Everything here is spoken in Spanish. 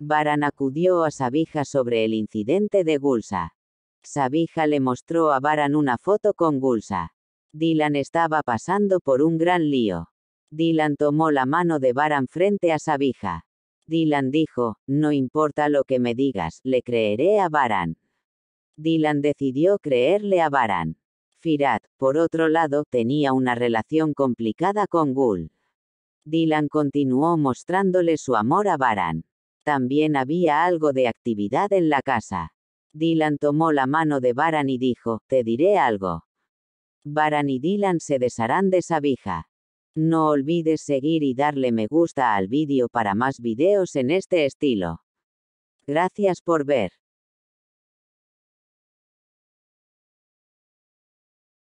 Baran acudió a Sabija sobre el incidente de Gulsa. Sabija le mostró a Baran una foto con Gulsa. Dylan estaba pasando por un gran lío. Dylan tomó la mano de Baran frente a Sabija. Dylan dijo, no importa lo que me digas, le creeré a Baran. Dylan decidió creerle a Baran. Firat, por otro lado, tenía una relación complicada con Gul. Dylan continuó mostrándole su amor a Baran. También había algo de actividad en la casa. Dylan tomó la mano de Baran y dijo, te diré algo. Baran y Dylan se desharán de Sabija. No olvides seguir y darle me gusta al vídeo para más videos en este estilo. Gracias por ver.